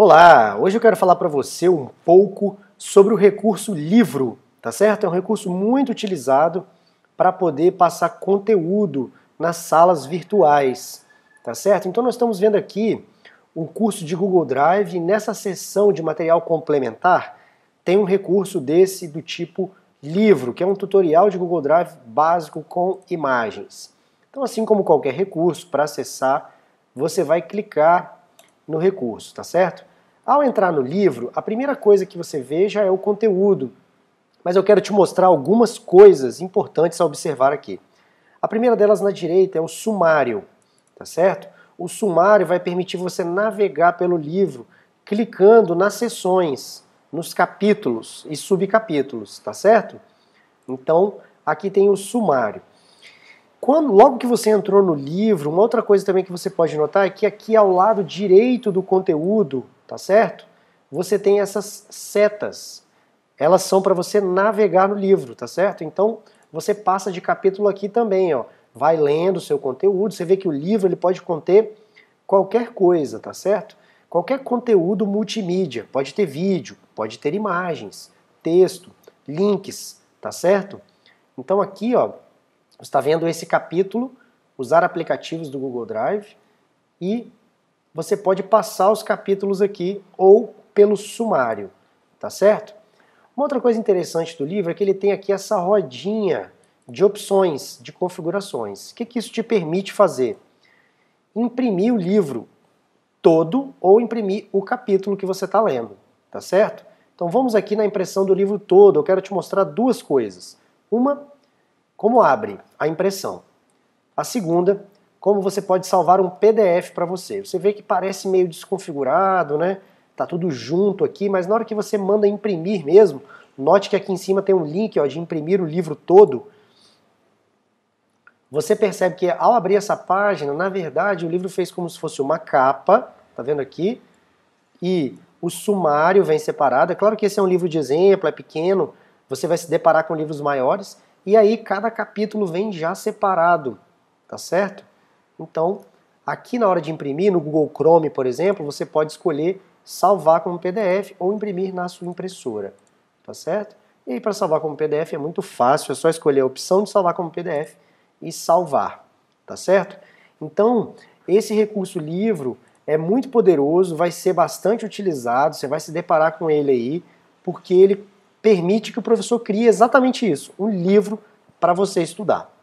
Olá, hoje eu quero falar para você um pouco sobre o recurso livro, tá certo? É um recurso muito utilizado para poder passar conteúdo nas salas virtuais, tá certo? Então nós estamos vendo aqui um curso de Google Drive e nessa seção de material complementar tem um recurso desse do tipo livro, que é um tutorial de Google Drive básico com imagens. Então assim como qualquer recurso, para acessar, você vai clicar no recurso, tá certo? Ao entrar no livro, a primeira coisa que você vê já é o conteúdo, mas eu quero te mostrar algumas coisas importantes a observar aqui. A primeira delas na direita é o sumário, tá certo? O sumário vai permitir você navegar pelo livro clicando nas seções, nos capítulos e subcapítulos, tá certo? Então, aqui tem o sumário. Quando, logo que você entrou no livro, uma outra coisa também que você pode notar é que aqui ao lado direito do conteúdo, tá certo? Você tem essas setas. Elas são para você navegar no livro, tá certo? Então, você passa de capítulo aqui também, ó. Vai lendo o seu conteúdo, você vê que o livro ele pode conter qualquer coisa, tá certo? Qualquer conteúdo multimídia, pode ter vídeo, pode ter imagens, texto, links, tá certo? Então aqui, ó, está vendo esse capítulo, usar aplicativos do Google Drive, e você pode passar os capítulos aqui ou pelo sumário, tá certo? Uma outra coisa interessante do livro é que ele tem aqui essa rodinha de opções, de configurações. O que, que isso te permite fazer? Imprimir o livro todo ou imprimir o capítulo que você está lendo, tá certo? Então vamos aqui na impressão do livro todo, eu quero te mostrar duas coisas. Uma como abre a impressão. A segunda, como você pode salvar um PDF para você. Você vê que parece meio desconfigurado, né? Tá tudo junto aqui, mas na hora que você manda imprimir mesmo, note que aqui em cima tem um link ó, de imprimir o livro todo. Você percebe que ao abrir essa página, na verdade, o livro fez como se fosse uma capa, tá vendo aqui? E o sumário vem separado. É claro que esse é um livro de exemplo, é pequeno, você vai se deparar com livros maiores, e aí cada capítulo vem já separado, tá certo? Então, aqui na hora de imprimir, no Google Chrome, por exemplo, você pode escolher salvar como PDF ou imprimir na sua impressora, tá certo? E aí para salvar como PDF é muito fácil, é só escolher a opção de salvar como PDF e salvar, tá certo? Então, esse recurso livro é muito poderoso, vai ser bastante utilizado, você vai se deparar com ele aí, porque ele permite que o professor crie exatamente isso, um livro para você estudar.